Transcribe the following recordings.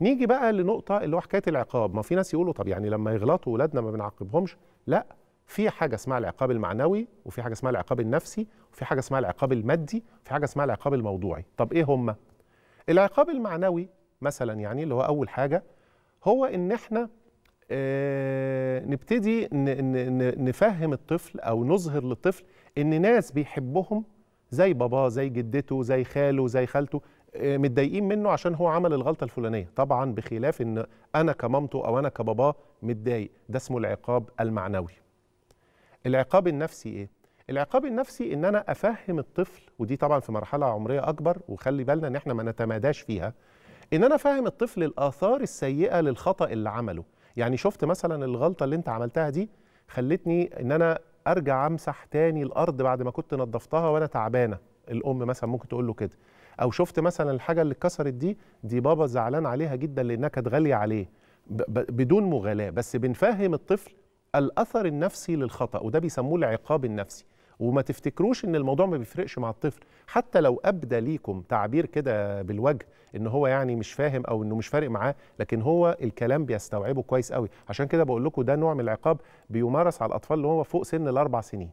نيجي بقى لنقطه اللي هو حكايه العقاب ما في ناس يقولوا طب يعني لما يغلطوا ولادنا ما بنعاقبهمش لا في حاجه اسمها العقاب المعنوي وفي حاجه اسمها العقاب النفسي وفي حاجه اسمها العقاب المادي وفي حاجه اسمها العقاب الموضوعي طب ايه هما العقاب المعنوي مثلا يعني اللي هو اول حاجه هو ان احنا آه نبتدي نفهم الطفل او نظهر للطفل ان ناس بيحبهم زي باباه زي جدته زي خاله زي خالته متضايقين منه عشان هو عمل الغلطه الفلانيه طبعا بخلاف ان انا كمامته او انا كباباه متضايق ده اسمه العقاب المعنوي العقاب النفسي ايه العقاب النفسي ان انا افهم الطفل ودي طبعا في مرحله عمريه اكبر وخلي بالنا ان احنا ما نتماداش فيها ان انا افهم الطفل الاثار السيئه للخطا اللي عمله يعني شفت مثلا الغلطه اللي انت عملتها دي خلتني ان انا ارجع امسح تاني الارض بعد ما كنت نظفتها وانا تعبانه الام مثلا ممكن تقول له كده او شفت مثلا الحاجه اللي اتكسرت دي دي بابا زعلان عليها جدا لانها كانت غاليه عليه بدون مغالاه بس بنفهم الطفل الاثر النفسي للخطا وده بيسموه العقاب النفسي وما تفتكروش ان الموضوع ما بيفرقش مع الطفل حتى لو ابدى ليكم تعبير كده بالوجه ان هو يعني مش فاهم او انه مش فارق معاه لكن هو الكلام بيستوعبه كويس قوي عشان كده بقول لكم ده نوع من العقاب بيمارس على الاطفال اللي هو فوق سن الاربع سنين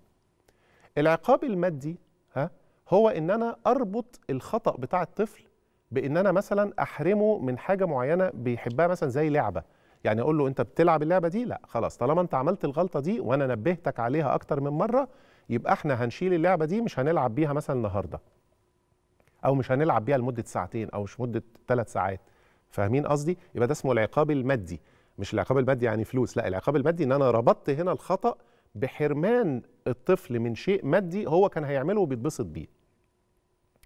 العقاب المادي ها هو ان انا اربط الخطا بتاع الطفل بان انا مثلا احرمه من حاجه معينه بيحبها مثلا زي لعبه يعني اقول له انت بتلعب اللعبه دي لا خلاص طالما انت عملت الغلطه دي وانا نبهتك عليها اكتر من مره يبقى احنا هنشيل اللعبه دي مش هنلعب بيها مثلا النهارده او مش هنلعب بيها لمده ساعتين او مش مده ثلاث ساعات فاهمين قصدي يبقى ده اسمه العقاب المادي مش العقاب المادي يعني فلوس لا العقاب المادي ان انا ربطت هنا الخطا بحرمان الطفل من شيء مادي هو كان هيعمله وبيتبسط بيه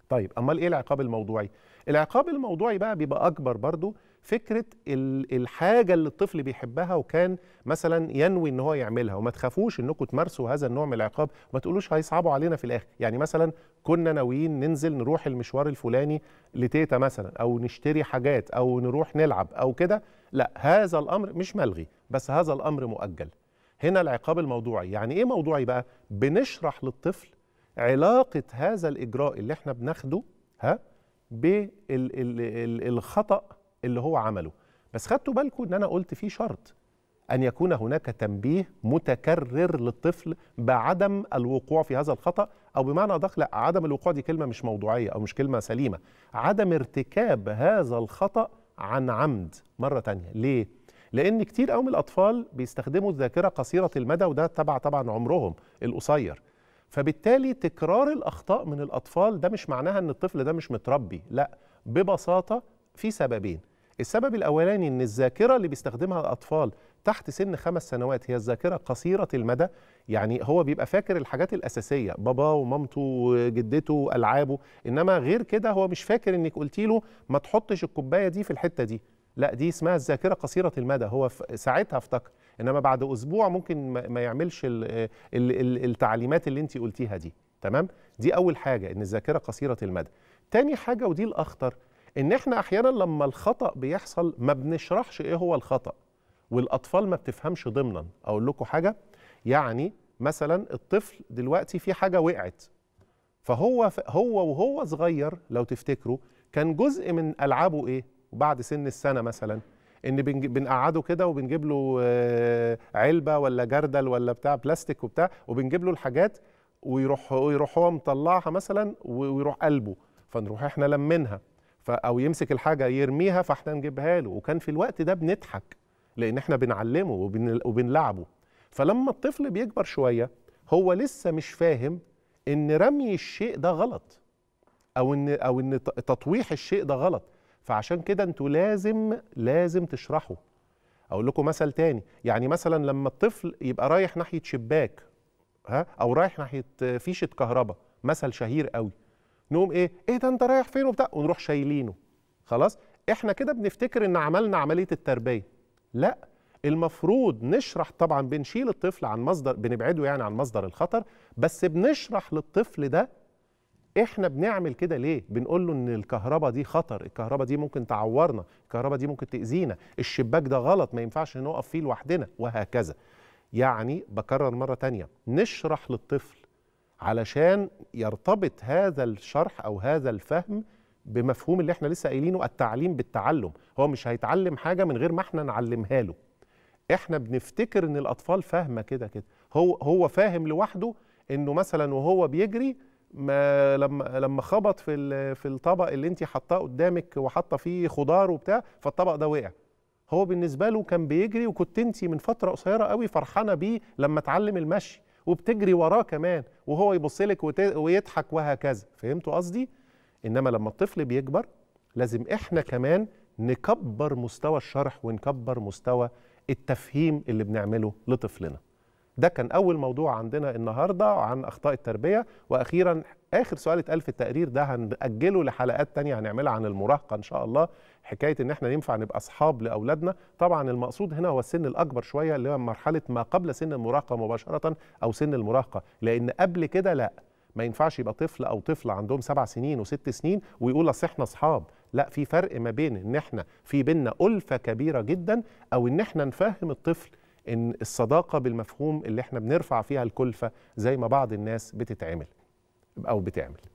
طيب امال ايه العقاب الموضوعي العقاب الموضوعي بقى بيبقى اكبر برضو فكره الحاجه اللي الطفل بيحبها وكان مثلا ينوي ان هو يعملها وما تخافوش انكم تمارسوا هذا النوع من العقاب وما تقولوش هيصعبوا علينا في الاخر يعني مثلا كنا ناويين ننزل نروح المشوار الفلاني لتيتا مثلا او نشتري حاجات او نروح نلعب او كده لا هذا الامر مش ملغي بس هذا الامر مؤجل هنا العقاب الموضوعي يعني ايه موضوعي بقى بنشرح للطفل علاقه هذا الاجراء اللي احنا بناخده ها بالخطا اللي هو عمله بس خدتوا بالكم ان انا قلت فيه شرط ان يكون هناك تنبيه متكرر للطفل بعدم الوقوع في هذا الخطا او بمعنى ادق لا عدم الوقوع دي كلمه مش موضوعيه او مش كلمه سليمه عدم ارتكاب هذا الخطا عن عمد مره تانية ليه لان كتير قوي من الاطفال بيستخدموا الذاكره قصيره المدى وده تبع طبعا عمرهم القصير فبالتالي تكرار الاخطاء من الاطفال ده مش معناها ان الطفل ده مش متربي لا ببساطه في سببين السبب الاولاني ان الذاكره اللي بيستخدمها الاطفال تحت سن خمس سنوات هي الذاكره قصيره المدى يعني هو بيبقى فاكر الحاجات الاساسيه بابا ومامته وجدته والعابه انما غير كده هو مش فاكر انك قلتي له ما تحطش الكوبايه دي في الحته دي لا دي اسمها الذاكره قصيره المدى هو ساعتها افتكر انما بعد اسبوع ممكن ما يعملش التعليمات اللي انت قلتيها دي تمام دي اول حاجه ان الذاكره قصيره المدى تاني حاجه ودي الاخطر ان احنا احيانا لما الخطا بيحصل ما بنشرحش ايه هو الخطا والاطفال ما بتفهمش ضمنا اقول لكم حاجه يعني مثلا الطفل دلوقتي في حاجه وقعت فهو هو وهو صغير لو تفتكروا كان جزء من العابه ايه بعد سن السنه مثلا ان بنقعده كده وبنجيب له آه، علبه ولا جردل ولا بتاع بلاستيك وبتاع وبنجيب له الحاجات ويروح يروح هو مطلعها مثلا ويروح قلبه فنروح احنا لمنها او يمسك الحاجه يرميها فاحنا نجيبها له وكان في الوقت ده بنضحك لان احنا بنعلمه وبنلعبه فلما الطفل بيكبر شويه هو لسه مش فاهم ان رمي الشيء ده غلط او ان او ان تطويح الشيء ده غلط فعشان كده انتوا لازم لازم تشرحوا اقول لكم مثل تاني يعني مثلا لما الطفل يبقى رايح ناحيه شباك ها او رايح ناحيه فيشه كهرباء مثل شهير قوي نقوم ايه ايه ده انت رايح فين وبتاع ونروح شايلينه خلاص احنا كده بنفتكر ان عملنا عمليه التربيه لا المفروض نشرح طبعا بنشيل الطفل عن مصدر بنبعده يعني عن مصدر الخطر بس بنشرح للطفل ده احنا بنعمل كده ليه بنقول له ان الكهرباء دي خطر الكهرباء دي ممكن تعورنا الكهرباء دي ممكن تاذينا الشباك ده غلط ما ينفعش نقف فيه لوحدنا وهكذا يعني بكرر مره تانية نشرح للطفل علشان يرتبط هذا الشرح او هذا الفهم بمفهوم اللي احنا لسه قايلينه التعليم بالتعلم هو مش هيتعلم حاجه من غير ما احنا نعلمها له احنا بنفتكر ان الاطفال فاهمه كده كده هو هو فاهم لوحده انه مثلا وهو بيجري ما لما لما خبط في في الطبق اللي انت حاطاه قدامك وحاطه فيه خضار وبتاع فالطبق ده وقع هو بالنسبه له كان بيجري وكنت انت من فتره قصيره قوي فرحانه بيه لما اتعلم المشي وبتجري وراه كمان وهو يبص لك ويضحك وهكذا فهمتوا قصدي انما لما الطفل بيكبر لازم احنا كمان نكبر مستوى الشرح ونكبر مستوى التفهيم اللي بنعمله لطفلنا ده كان اول موضوع عندنا النهارده عن اخطاء التربيه واخيرا اخر سؤال اتقال في التقرير ده هنأجله لحلقات تانية هنعملها عن المراهقه ان شاء الله حكايه ان احنا ينفع نبقى اصحاب لاولادنا طبعا المقصود هنا هو السن الاكبر شويه اللي هو مرحله ما قبل سن المراهقه مباشره او سن المراهقه لان قبل كده لا ما ينفعش يبقى طفل او طفله عندهم سبع سنين وست سنين ويقول اصل احنا اصحاب لا في فرق ما بين ان احنا في بينا الفه كبيره جدا او ان احنا نفهم الطفل ان الصداقه بالمفهوم اللي احنا بنرفع فيها الكلفه زي ما بعض الناس بتتعمل او بتعمل